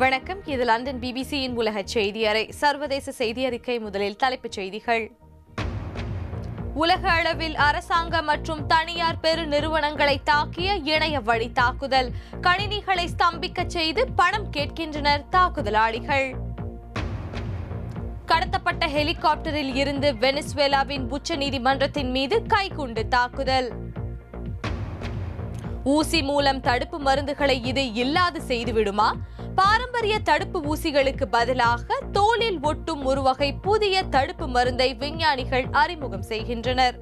வணக்கம் இது லண்டன் பிபிசியின் உலக அறை சர்வதேச செய்தி அறிக்கை முதலில் தலைப்புச் செய்திகள் உலக அளவில் அரசாங்க மற்றும் தனியார் பெரு நிறுவனங்களை தாக்கிய இணைய வழி தாக்குதல் கணினிகளை ஸ்தம்பிக்க செய்து பணம் கேட்கின்றனர் தாக்குதலாளிகள் கடத்தப்பட்ட ஹெலிகாப்டரில் இருந்து வெனிசுவேலாவின் உச்ச நீதிமன்றத்தின் மீது கைகுண்டு தாக்குதல் ஊசி மூலம் தடுப்பு மருந்துகளை இது இல்லாது செய்துவிடுமா பாரம்பரிய தடுப்பு ஊசிகளுக்கு பதிலாக தோலில் ஒட்டும் ஒரு வகை புதிய தடுப்பு மருந்தை விஞ்ஞானிகள் அறிமுகம் செய்கின்றனர்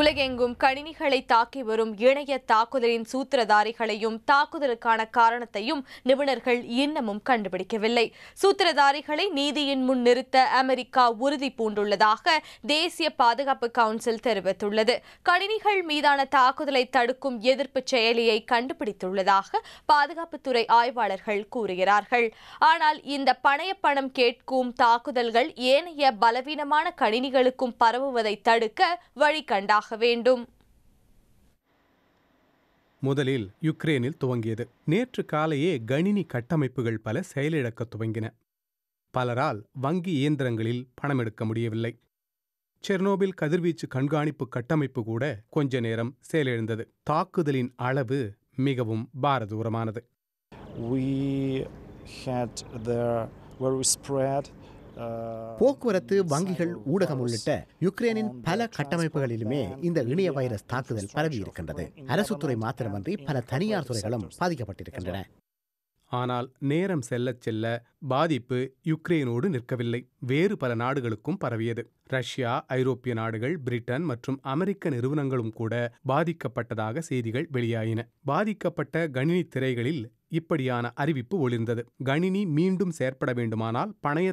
உலகெங்கும் கணினிகளை தாக்கி வரும் இணைய தாக்குதலின் சூத்திரதாரிகளையும் தாக்குதலுக்கான காரணத்தையும் நிபுணர்கள் இன்னமும் கண்டுபிடிக்கவில்லை சூத்திரதாரிகளை நீதியின் முன் நிறுத்த அமெரிக்கா உறுதி பூண்டுள்ளதாக தேசிய பாதுகாப்பு கவுன்சில் தெரிவித்துள்ளது கணினிகள் மீதான தாக்குதலை தடுக்கும் எதிர்ப்பு செயலியை கண்டுபிடித்துள்ளதாக பாதுகாப்புத்துறை ஆய்வாளர்கள் கூறுகிறார்கள் ஆனால் இந்த பணைய பணம் கேட்கும் தாக்குதல்கள் ஏனைய பலவீனமான கணினிகளுக்கும் பரவுவதை தடுக்க வழி ஆக வேண்டும் முதலில் யுக்ரேனில் துவங்கியது நேற்று காலையே கணினி கட்டமைப்புகள் பல செயலிழக்க துவங்கின பலரால் வங்கி இயந்திரங்களில் பணம் எடுக்க முடியவில்லை செர்னோபில் கதிர்வீச்சு கண்காணிப்பு கட்டமைப்பு கூட கொஞ்ச நேரம் செயலிழந்தது தாக்குதலின் அளவு மிகவும் பாரதூரமானது We had the very spread போக்குவரத்து வங்கிகள் ஊடகம் உள்ளிட்ட யுக்ரைனின் பல கட்டமைப்புகளிலுமே இந்த இணைய வைரஸ் தாக்குதல் பரவி இருக்கின்றது அரசு துறை மாத்திரமன்றி பல தனியார் துறைகளும் பாதிக்கப்பட்டிருக்கின்றன ஆனால் நேரம் செல்லச் செல்ல பாதிப்பு யுக்ரைனோடு நிற்கவில்லை வேறு பல நாடுகளுக்கும் பரவியது ரஷ்யா ஐரோப்பிய நாடுகள் பிரிட்டன் மற்றும் அமெரிக்க நிறுவனங்களும் கூட பாதிக்கப்பட்டதாக செய்திகள் வெளியாயின பாதிக்கப்பட்ட கணினி திரைகளில் இப்படியான அறிவிப்பு ஒளிர்ந்தது கணினி மீண்டும் செயற்பட வேண்டுமானால்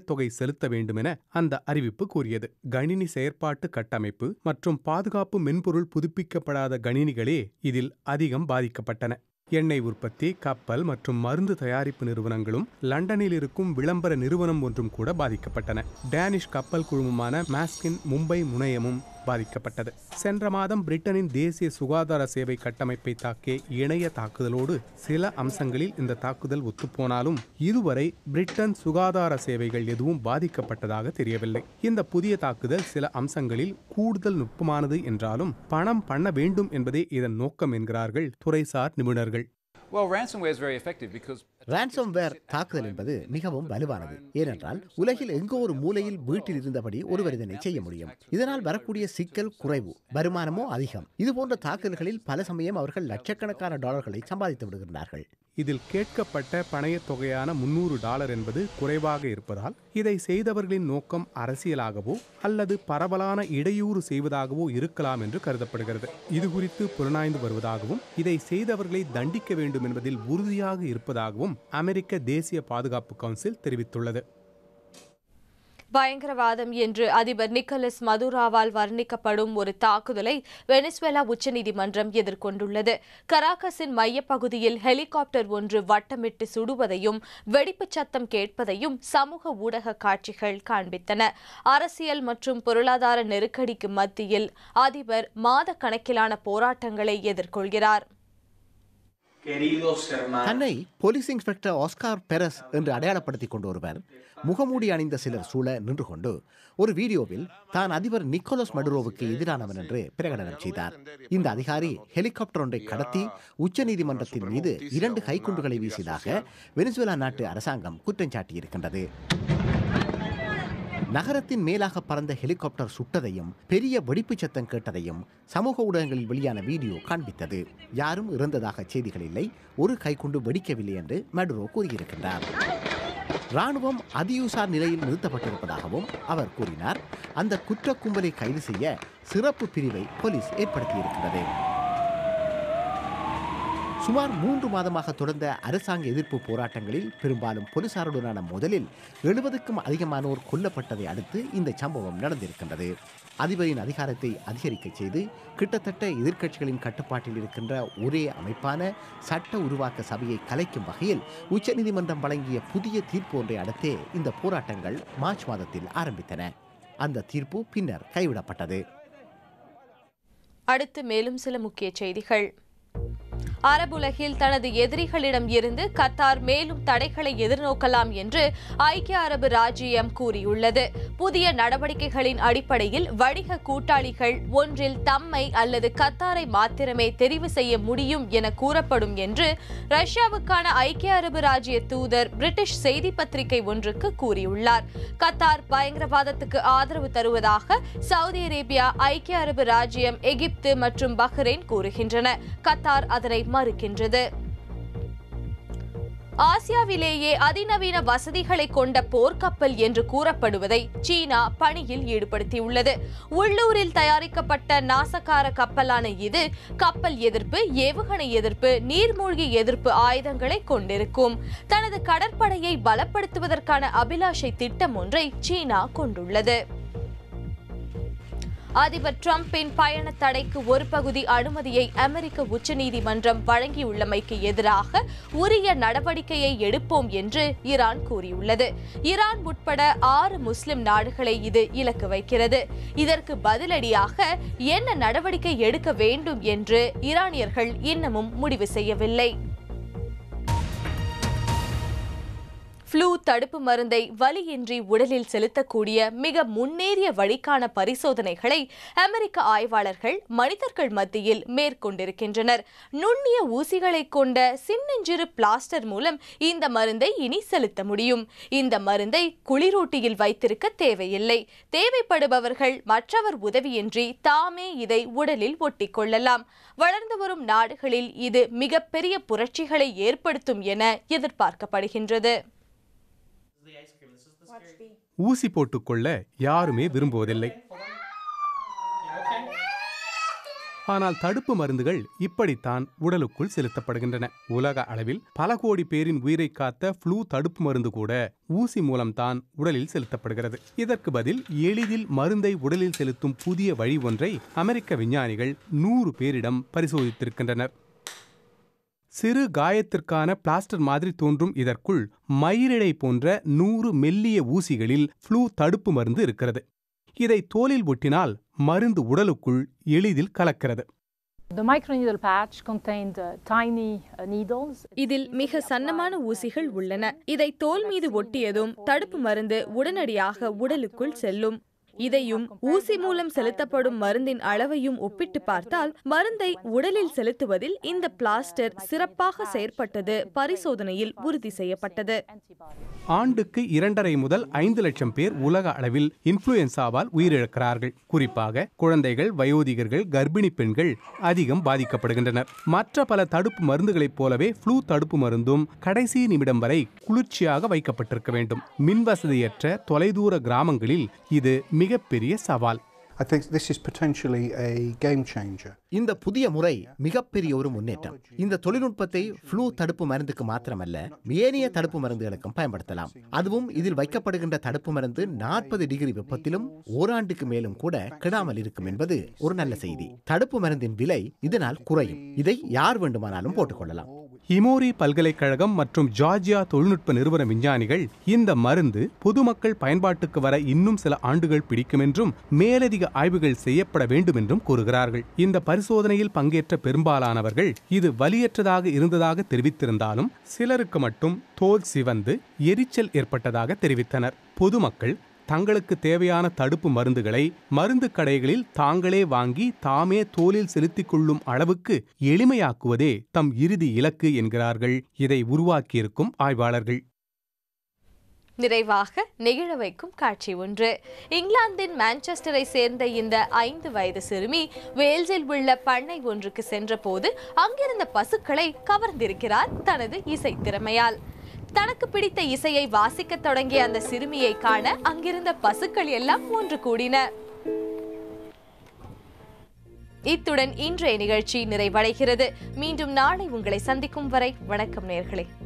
தொகை செலுத்த வேண்டுமென அந்த அறிவிப்பு கூறியது கணினி செயற்பாட்டு கட்டமைப்பு மற்றும் பாதுகாப்பு மென்பொருள் புதுப்பிக்கப்படாத கணினிகளே இதில் அதிகம் பாதிக்கப்பட்டன எண்ணெய் உற்பத்தி கப்பல் மற்றும் மருந்து தயாரிப்பு நிறுவனங்களும் லண்டனில் இருக்கும் விளம்பர நிறுவனம் ஒன்றும் கூட பாதிக்கப்பட்டன டேனிஷ் கப்பல் குழுமமான மாஸ்கின் மும்பை முனையமும் பாதிக்கப்பட்டது சென்ற மாதம் பிரிட்டனின் தேசிய சுகாதார சேவை கட்டமைப்பை தாக்கிய இணைய தாக்குதலோடு சில அம்சங்களில் இந்த தாக்குதல் ஒத்துப்போனாலும் இதுவரை பிரிட்டன் சுகாதார சேவைகள் எதுவும் பாதிக்கப்பட்டதாக தெரியவில்லை இந்த புதிய தாக்குதல் சில அம்சங்களில் கூடுதல் நுட்பமானது என்றாலும் பணம் பண்ண வேண்டும் என்பதே இதன் நோக்கம் என்கிறார்கள் துறைசார் நிபுணர்கள் Well, ransomware is very effective because ransomware தாக்குதல் என்பது மிகவும் வலுவானது ஏனென்றால் உலகில் எங்கோ ஒரு மூலையில் வீட்டில் இருந்தபடி ஒருவர் இதனை செய்ய முடியும் இதனால் வரக்கூடிய சிக்கல் குறைவு வருமானமோ அதிகம் இதுபோன்ற தாக்குதல்களில் பல சமயம் அவர்கள் லட்சக்கணக்கான டாலர்களை சம்பாதித்து விடுகின்றார்கள் இதில் கேட்கப்பட்ட பணையத் தொகையான முன்னூறு டாலர் என்பது குறைவாக இருப்பதால் இதை செய்தவர்களின் நோக்கம் அரசியலாகவோ அல்லது பரவலான இடையூறு செய்வதாகவோ இருக்கலாம் என்று கருதப்படுகிறது இது குறித்து புலனாய்ந்து வருவதாகவும் இதை செய்தவர்களை தண்டிக்க வேண்டும் என்பதில் உறுதியாக இருப்பதாகவும் அமெரிக்க தேசிய பாதுகாப்பு கவுன்சில் தெரிவித்துள்ளது பயங்கரவாதம் என்று அதிபர் நிக்கலஸ் மதுராவால் வர்ணிக்கப்படும் ஒரு தாக்குதலை வெனிசுவேலா உச்சநீதிமன்றம் எதிர்கொண்டுள்ளது கராகஸின் மையப்பகுதியில் ஹெலிகாப்டர் ஒன்று வட்டமிட்டு சுடுவதையும் வெடிப்பு சத்தம் கேட்பதையும் சமூக ஊடக காட்சிகள் காண்பித்தன அரசியல் மற்றும் பொருளாதார நெருக்கடிக்கு மத்தியில் அதிபர் மாத கணக்கிலான போராட்டங்களை எதிர்கொள்கிறார் தன்னை போலீஸ் இன்ஸ்பெக்டர் ஆஸ்கார் பெரஸ் என்று அடையாளப்படுத்திக் கொண்டு ஒருவர் முகமூடி அணிந்த சிலர் சூழ நின்று கொண்டு ஒரு வீடியோவில் தான் அதிபர் நிக்கோலஸ் மடுரோவுக்கு எதிரானவன் என்று பிரகடனம் செய்தார் இந்த அதிகாரி ஹெலிகாப்டர் ஒன்றை கடத்தி உச்சநீதிமன்றத்தின் மீது இரண்டு கைக்குண்டுகளை வீசியதாக வெனிசுவேலா நாட்டு அரசாங்கம் குற்றம் சாட்டியிருக்கின்றது நகரத்தின் மேலாக பறந்த ஹெலிகாப்டர் சுட்டதையும் பெரிய வெடிப்பு சத்தம் கேட்டதையும் சமூக ஊடகங்களில் வெளியான வீடியோ காண்பித்தது யாரும் இறந்ததாக செய்திகள் இல்லை ஒரு கைக்குண்டு வெடிக்கவில்லை என்று மெடுரோ கூறியிருக்கின்றார் ராணுவம் அதியூசார் நிலையில் நிறுத்தப்பட்டிருப்பதாகவும் அவர் கூறினார் அந்த குற்ற கும்பலை கைது செய்ய சிறப்பு பிரிவை போலீஸ் ஏற்படுத்தியிருக்கிறது சுமார் மூன்று மாதமாக தொடர்ந்த அரசாங்க எதிர்ப்பு போராட்டங்களில் பெரும்பாலும் போலீசாருடனான முதலில் எழுபதுக்கும் அதிகமானோர் கொல்லப்பட்டதை அடுத்து இந்த சம்பவம் நடந்திருக்கின்றது அதிபரின் அதிகாரத்தை அதிகரிக்க செய்து கிட்டத்தட்ட எதிர்க்கட்சிகளின் கட்டுப்பாட்டில் இருக்கின்ற ஒரே அமைப்பான சட்ட உருவாக்க சபையை கலைக்கும் வகையில் உச்சநீதிமன்றம் வழங்கிய புதிய தீர்ப்பு ஒன்றை அடுத்தே இந்த போராட்டங்கள் மார்ச் மாதத்தில் ஆரம்பித்தன அந்த தீர்ப்பு பின்னர் கைவிடப்பட்டது அடுத்து மேலும் சில முக்கிய செய்திகள் அரபுலகில் தனது எதிரிகளிடம் இருந்து கத்தார் மேலும் தடைகளை எதிர்நோக்கலாம் என்று ஐக்கிய அரபு ராஜ்யம் கூறியுள்ளது புதிய நடவடிக்கைகளின் அடிப்படையில் வணிக கூட்டாளிகள் ஒன்றில் தம்மை அல்லது கத்தாரை மாத்திரமே தெரிவு செய்ய முடியும் என கூறப்படும் என்று ரஷ்யாவுக்கான ஐக்கிய அரபு ராஜ்ய தூதர் பிரிட்டிஷ் செய்தி பத்திரிகை ஒன்றுக்கு கூறியுள்ளார் கத்தார் பயங்கரவாதத்துக்கு ஆதரவு தருவதாக சவுதி அரேபியா ஐக்கிய அரபு ராஜ்யம் எகிப்து மற்றும் பஹ்ரைன் கூறுகின்றன கத்தார் அதனை மறுக்கின்றது ஆசியாவிலேயே அதிநவீன வசதிகளை கொண்ட போர்க்கப்பல் என்று கூறப்படுவதை சீனா பணியில் ஈடுபடுத்தியுள்ளது உள்ளூரில் தயாரிக்கப்பட்ட நாசகார கப்பலான இது கப்பல் எதிர்ப்பு ஏவுகணை எதிர்ப்பு நீர்மூழ்கி எதிர்ப்பு ஆயுதங்களை கொண்டிருக்கும் தனது கடற்படையை பலப்படுத்துவதற்கான அபிலாஷை திட்டம் ஒன்றை சீனா கொண்டுள்ளது அதிபர் டிரம்பின் பயண தடைக்கு ஒரு பகுதி அனுமதியை அமெரிக்க உச்சநீதிமன்றம் வழங்கியுள்ளமைக்கு எதிராக உரிய நடவடிக்கையை எடுப்போம் என்று ஈரான் கூறியுள்ளது ஈரான் உட்பட ஆறு முஸ்லிம் நாடுகளை இது இலக்கு வைக்கிறது இதற்கு பதிலடியாக என்ன நடவடிக்கை எடுக்க வேண்டும் என்று ஈரானியர்கள் இன்னமும் முடிவு செய்யவில்லை ஃப்ளூ தடுப்பு மருந்தை வலியின்றி உடலில் செலுத்தக்கூடிய மிக முன்னேறிய வழிக்கான பரிசோதனைகளை அமெரிக்க ஆய்வாளர்கள் மனிதர்கள் மத்தியில் மேற்கொண்டிருக்கின்றனர் நுண்ணிய ஊசிகளை கொண்ட சின்னஞ்சிறு பிளாஸ்டர் மூலம் இந்த மருந்தை இனி செலுத்த முடியும் இந்த மருந்தை குளிரூட்டியில் வைத்திருக்க தேவையில்லை தேவைப்படுபவர்கள் மற்றவர் உதவியின்றி தாமே இதை உடலில் ஒட்டிக்கொள்ளலாம் வளர்ந்து வரும் நாடுகளில் இது மிகப்பெரிய புரட்சிகளை ஏற்படுத்தும் என எதிர்பார்க்கப்படுகின்றது ஊசி போட்டுக்கொள்ள யாருமே விரும்புவதில்லை ஆனால் தடுப்பு மருந்துகள் இப்படித்தான் உடலுக்குள் செலுத்தப்படுகின்றன உலக அளவில் பல கோடி பேரின் உயிரை காத்த ஃப்ளூ தடுப்பு மருந்து கூட ஊசி மூலம்தான் உடலில் செலுத்தப்படுகிறது இதற்கு பதில் எளிதில் மருந்தை உடலில் செலுத்தும் புதிய வழி ஒன்றை அமெரிக்க விஞ்ஞானிகள் நூறு பேரிடம் பரிசோதித்திருக்கின்றனர் சிறு காயத்திற்கான பிளாஸ்டர் மாதிரி தோன்றும் இதற்குள் மயிரிழை போன்ற நூறு மெல்லிய ஊசிகளில் ஃப்ளூ தடுப்பு மருந்து இருக்கிறது இதை தோலில் ஒட்டினால் மருந்து உடலுக்குள் எளிதில் கலக்கிறது uh, uh, இதில் மிக சன்னமான ஊசிகள் உள்ளன இதை தோல் மீது ஒட்டியதும் தடுப்பு மருந்து உடனடியாக உடலுக்குள் செல்லும் இதையும் ஊசி மூலம் செலுத்தப்படும் மருந்தின் அளவையும் ஒப்பிட்டு பார்த்தால் மருந்தை உடலில் செலுத்துவதில் இந்த பிளாஸ்டர் சிறப்பாக செயற்பட்டது பரிசோதனையில் உறுதி செய்யப்பட்டது ஆண்டுக்கு இரண்டரை முதல் ஐந்து லட்சம் பேர் உலக அளவில் இன்ஃபுளுயன்சாவால் உயிரிழக்கிறார்கள் குறிப்பாக குழந்தைகள் வயோதிகர்கள் கர்ப்பிணி பெண்கள் அதிகம் பாதிக்கப்படுகின்றனர் மற்ற பல தடுப்பு மருந்துகளைப் போலவே ஃப்ளூ தடுப்பு மருந்தும் கடைசி நிமிடம் வரை குளிர்ச்சியாக வைக்கப்பட்டிருக்க வேண்டும் மின்வசதியற்ற தொலைதூர கிராமங்களில் இது மிக மிகப்பெரிய சவால் இந்த புதிய முறை மிகப்பெரிய ஒரு முன்னேற்றம் இந்த தொழில்நுட்பத்தை ஃப்ளூ தடுப்பு மருந்துக்கு மாத்திரமல்ல ஏனைய தடுப்பு மருந்துகளுக்கும் பயன்படுத்தலாம் அதுவும் இதில் வைக்கப்படுகின்ற தடுப்பு மருந்து நாற்பது டிகிரி வெப்பத்திலும் ஓராண்டுக்கு மேலும் கூட கெடாமல் இருக்கும் என்பது ஒரு நல்ல செய்தி தடுப்பு மருந்தின் விலை இதனால் குறையும் இதை யார் வேண்டுமானாலும் போட்டுக்கொள்ளலாம் இமோரி பல்கலைக்கழகம் மற்றும் ஜார்ஜியா தொழில்நுட்ப நிறுவன விஞ்ஞானிகள் இந்த மருந்து பொதுமக்கள் பயன்பாட்டுக்கு வர இன்னும் சில ஆண்டுகள் பிடிக்கும் என்றும் மேலதிக ஆய்வுகள் செய்யப்பட வேண்டும் என்றும் கூறுகிறார்கள் இந்த பரிசோதனையில் பங்கேற்ற பெரும்பாலானவர்கள் இது வலியற்றதாக இருந்ததாக தெரிவித்திருந்தாலும் சிலருக்கு மட்டும் தோல் சிவந்து எரிச்சல் ஏற்பட்டதாக தெரிவித்தனர் பொதுமக்கள் தங்களுக்கு தேவையான தடுப்பு மருந்துகளை மருந்து கடைகளில் தாங்களே வாங்கி தாமே தோலில் செலுத்திக் கொள்ளும் அளவுக்கு எளிமையாக்குவதே தம் இறுதி இலக்கு என்கிறார்கள் இதை உருவாக்கியிருக்கும் ஆய்வாளர்கள் நிறைவாக நிகழ வைக்கும் காட்சி ஒன்று இங்கிலாந்தின் மான்செஸ்டரை சேர்ந்த இந்த ஐந்து வயது சிறுமி வேல்ஸில் உள்ள பண்ணை ஒன்றுக்கு சென்ற போது அங்கிருந்த பசுக்களை கவர்ந்திருக்கிறார் தனது இசை திறமையால் தனக்கு பிடித்த இசையை வாசிக்க தொடங்கிய அந்த சிறுமியை காண அங்கிருந்த பசுக்கள் எல்லாம் ஒன்று கூடின இத்துடன் இன்றைய நிகழ்ச்சி நிறைவடைகிறது மீண்டும் நாளை உங்களை சந்திக்கும் வரை வணக்கம் நேர்களே